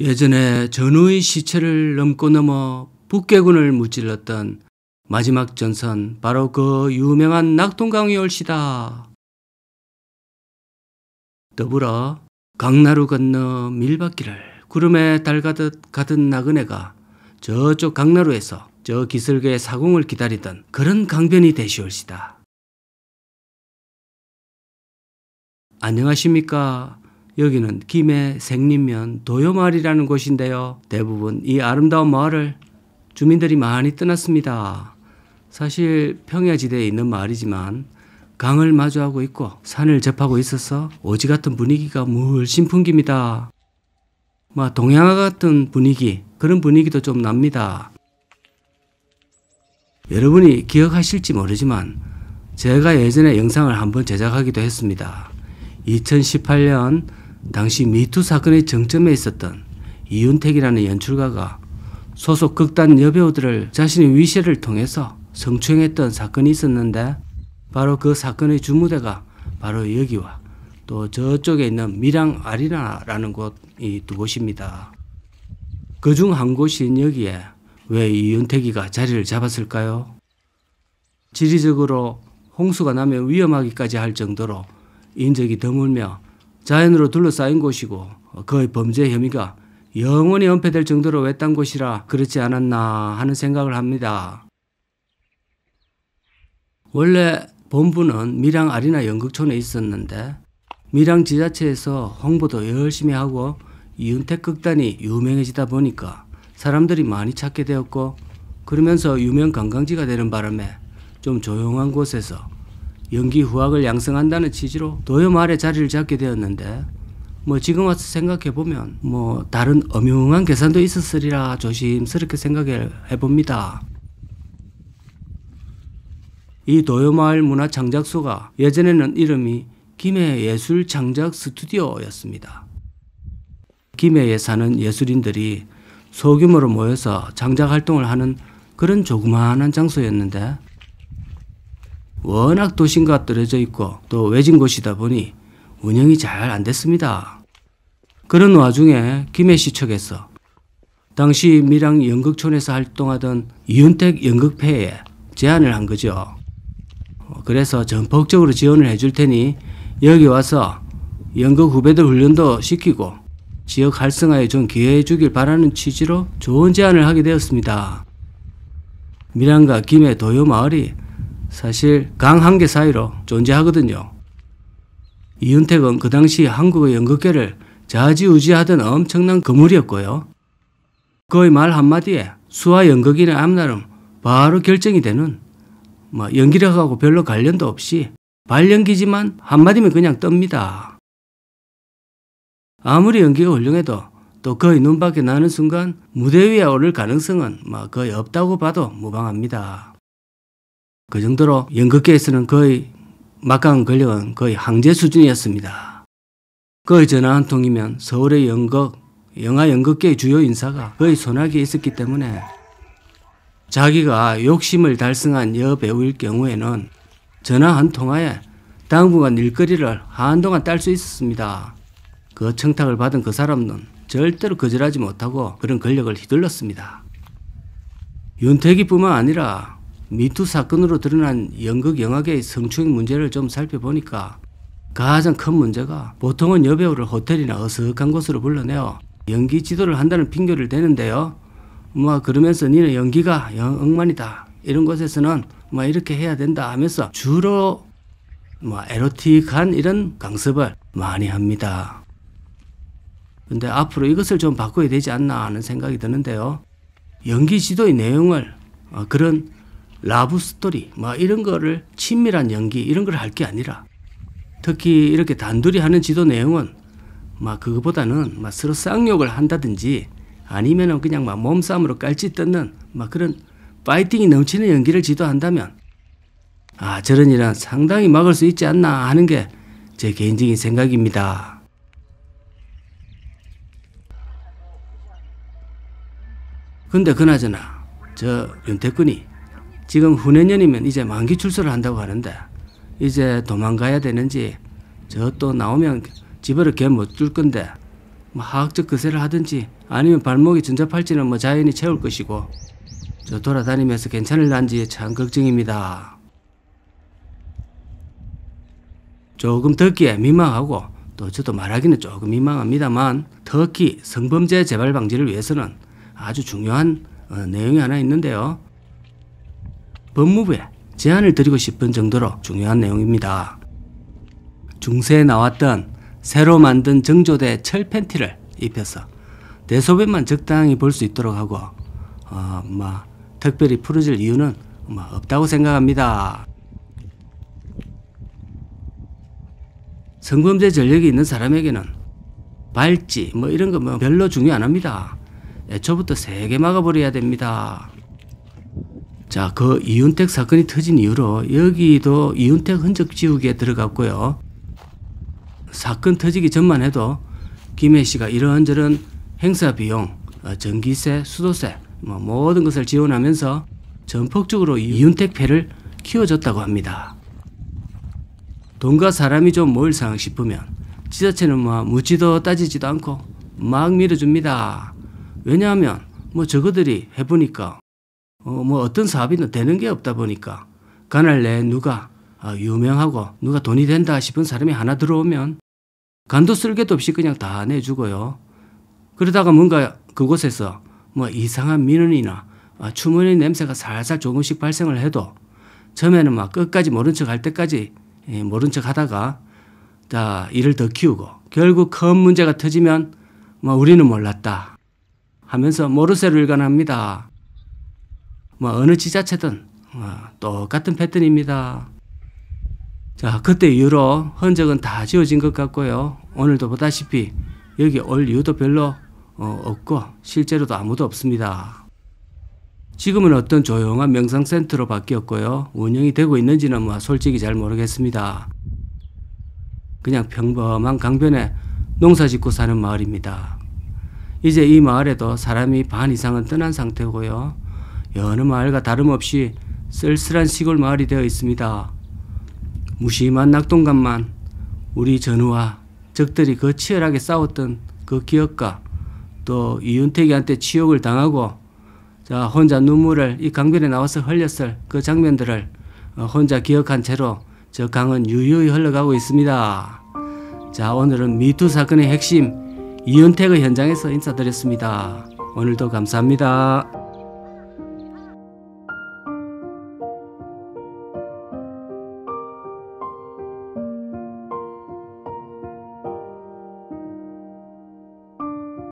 예전에 전우의 시체를 넘고 넘어 북괴군을 무찔렀던 마지막 전선 바로 그 유명한 낙동강이 올시다. 더불어 강나루 건너 밀밭길을 구름에 달가듯 가던 나그네가 저쪽 강나루에서 저 기슭의 사공을 기다리던 그런 강변이 되시올시다. 안녕하십니까. 여기는 김해 생림면 도요마을이라는 곳인데요. 대부분 이 아름다운 마을을 주민들이 많이 떠났습니다. 사실 평야지대에 있는 마을이지만 강을 마주하고 있고 산을 접하고 있어서 오지 같은 분위기가 물씬 풍깁니다. 막 동양화 같은 분위기 그런 분위기도 좀 납니다. 여러분이 기억하실지 모르지만 제가 예전에 영상을 한번 제작하기도 했습니다. 2018년 당시 미투 사건의 정점에 있었던 이윤택이라는 연출가가 소속 극단 여배우들을 자신의 위세를 통해서 성추행했던 사건이 있었는데 바로 그 사건의 주무대가 바로 여기와 또 저쪽에 있는 미랑 아리나라는 곳이두 곳입니다. 그 중 한 곳인 여기에 왜 이윤택이가 자리를 잡았을까요? 지리적으로 홍수가 나면 위험하기까지 할 정도로 인적이 드물며 자연으로 둘러싸인 곳이고 그의 범죄 혐의가 영원히 은폐될 정도로 외딴 곳이라 그렇지 않았나 하는 생각을 합니다. 원래 본부는 밀양 아리나 연극촌에 있었는데 밀양 지자체에서 홍보도 열심히 하고 이은택 극단이 유명해지다 보니까 사람들이 많이 찾게 되었고 그러면서 유명 관광지가 되는 바람에 좀 조용한 곳에서 연기 후학을 양성한다는 취지로 도요말에 자리를 잡게 되었는데 뭐 지금 와서 생각해 보면 뭐 다른 어명한 계산도 있었으리라 조심스럽게 생각해 봅니다. 이 도요마을 문화 창작소가 예전에는 이름이 김해 예술 창작 스튜디오였습니다. 김해에 사는 예술인들이 소규모로 모여서 창작 활동을 하는 그런 조그마한 장소였는데 워낙 도심과 떨어져 있고 또 외진 곳이다 보니 운영이 잘 안 됐습니다. 그런 와중에 김해 시 측에서 당시 밀양 연극촌에서 활동하던 이윤택 연극회에 제안을 한 거죠. 그래서 전폭적으로 지원을 해줄 테니 여기 와서 연극 후배들 훈련도 시키고 지역 활성화에 좀 기여해 주길 바라는 취지로 좋은 제안을 하게 되었습니다. 밀양과 김해 도요 마을이 사실 강한계 사이로 존재하거든요. 이은택은 그 당시 한국의 연극계를 좌지우지하던 엄청난 거물이었고요. 그의 말 한마디에 수화 연극인의 앞날은 바로 결정이 되는 뭐 연기력하고 별로 관련도 없이 발연기지만 한마디면 그냥 뜹니다. 아무리 연기가 훌륭해도 또거의 눈밖에 나는 순간 무대 위에 오를 가능성은 뭐 거의 없다고 봐도 무방합니다. 그 정도로 연극계에서는 거의 막강 한 권력은 거의 항제 수준이었습니다. 그의 전화 한 통이면 서울의 연극, 영화 연극계의 주요 인사가 거의 소나기에 있었기 때문에 자기가 욕심을 달성한 여배우일 경우에는 전화 한 통화에 당분간 일거리를 한동안 딸 수 있었습니다. 그 청탁을 받은 그 사람은 절대로 거절하지 못하고 그런 권력을 휘둘렀습니다. 윤택이뿐만 아니라 미투 사건으로 드러난 연극 영화계의 성추행 문제를 좀 살펴보니까 가장 큰 문제가 보통은 여배우를 호텔이나 어색한 곳으로 불러내어 연기 지도를 한다는 핑계를 대는데요. 뭐 그러면서 니는 연기가 엉망이다 이런 곳에서는 뭐 이렇게 해야 된다 하면서 주로 뭐 에로틱한 이런 강습을 많이 합니다. 근데 앞으로 이것을 좀 바꿔야 되지 않나 하는 생각이 드는데요. 연기 지도의 내용을 어, 그런 라브 스토리 뭐 이런 거를 친밀한 연기 이런 걸 할 게 아니라 특히 이렇게 단둘이 하는 지도 내용은 막그것보다는막 서로 쌍욕을 한다든지 아니면은 그냥 막 몸싸움으로 깔치 뜯는 막 그런 파이팅이 넘치는 연기를 지도한다면 아 저런 일은 상당히 막을 수 있지 않나 하는 게 제 개인적인 생각입니다. 근데 그나저나 저 윤태근이 지금 후내년이면 이제 만기 출소를 한다고 하는데 이제 도망가야 되는지 저 또 나오면 집으로 개 못 줄 건데 뭐 화학적 거세를 하든지 아니면 발목이 전자팔지는뭐 자연히 채울 것이고 저 돌아다니면서 괜찮을란지 참 걱정입니다. 조금 듣기에 민망하고 또 저도 말하기는 조금 민망합니다만 특히 성범죄 재발 방지를 위해서는 아주 중요한 어, 내용이 하나 있는데요. 법무부에 제안을 드리고 싶은 정도로 중요한 내용입니다. 중세에 나왔던 새로 만든 정조대 철 팬티를 입혀서 대소변만 적당히 볼 수 있도록 하고 어, 뭐, 특별히 풀어질 이유는 뭐, 없다고 생각합니다. 성범죄 전력이 있는 사람에게는 발찌 뭐 이런 거뭐 별로 중요 안 합니다. 애초부터 세게 막아버려야 됩니다. 자, 그 이윤택 사건이 터진 이후로 여기도 이윤택 흔적 지우기에 들어갔고요. 사건 터지기 전만 해도 김해 씨가 이런저런 행사 비용, 어, 전기세, 수도세 뭐 모든 것을 지원하면서 전폭적으로 이윤택 패를 키워줬다고 합니다. 돈과 사람이 좀 모일 상황 싶으면 지자체는 뭐 묻지도 따지지도 않고 막 밀어줍니다. 왜냐하면 뭐 저거들이 해보니까 어, 뭐 어떤 사업이든 되는 게 없다 보니까 간날내 누가 아, 유명하고 누가 돈이 된다 싶은 사람이 하나 들어오면 간도 쓸개도 없이 그냥 다 내주고요. 그러다가 뭔가 그곳에서 뭐 이상한 민원이나 아, 추문의 냄새가 살살 조금씩 발생을 해도 처음에는 막 끝까지 모른 척할 때까지 예, 모른 척 하다가 자, 일을 더 키우고 결국 큰 문제가 터지면 뭐 우리는 몰랐다 하면서 모르쇠로 일관합니다. 뭐 어느 지자체든 어, 똑같은 패턴입니다. 자, 그때 이후로 흔적은 다 지워진 것 같고요. 오늘도 보다시피 여기 올 이유도 별로 어, 없고 실제로도 아무도 없습니다. 지금은 어떤 조용한 명상센터로 바뀌었고요. 운영이 되고 있는지는 뭐 솔직히 잘 모르겠습니다. 그냥 평범한 강변에 농사 짓고 사는 마을입니다. 이제 이 마을에도 사람이 반 이상은 떠난 상태고요. 여느 마을과 다름없이 쓸쓸한 시골 마을이 되어 있습니다. 무심한 낙동강만 우리 전우와 적들이 그 치열하게 싸웠던 그 기억과 또 이윤택이한테 치욕을 당하고 자 혼자 눈물을 이 강변에 나와서 흘렸을 그 장면들을 어, 혼자 기억한 채로 저 강은 유유히 흘러가고 있습니다. 자 오늘은 미투 사건의 핵심 이윤택의 현장에서 인사드렸습니다. 오늘도 감사합니다.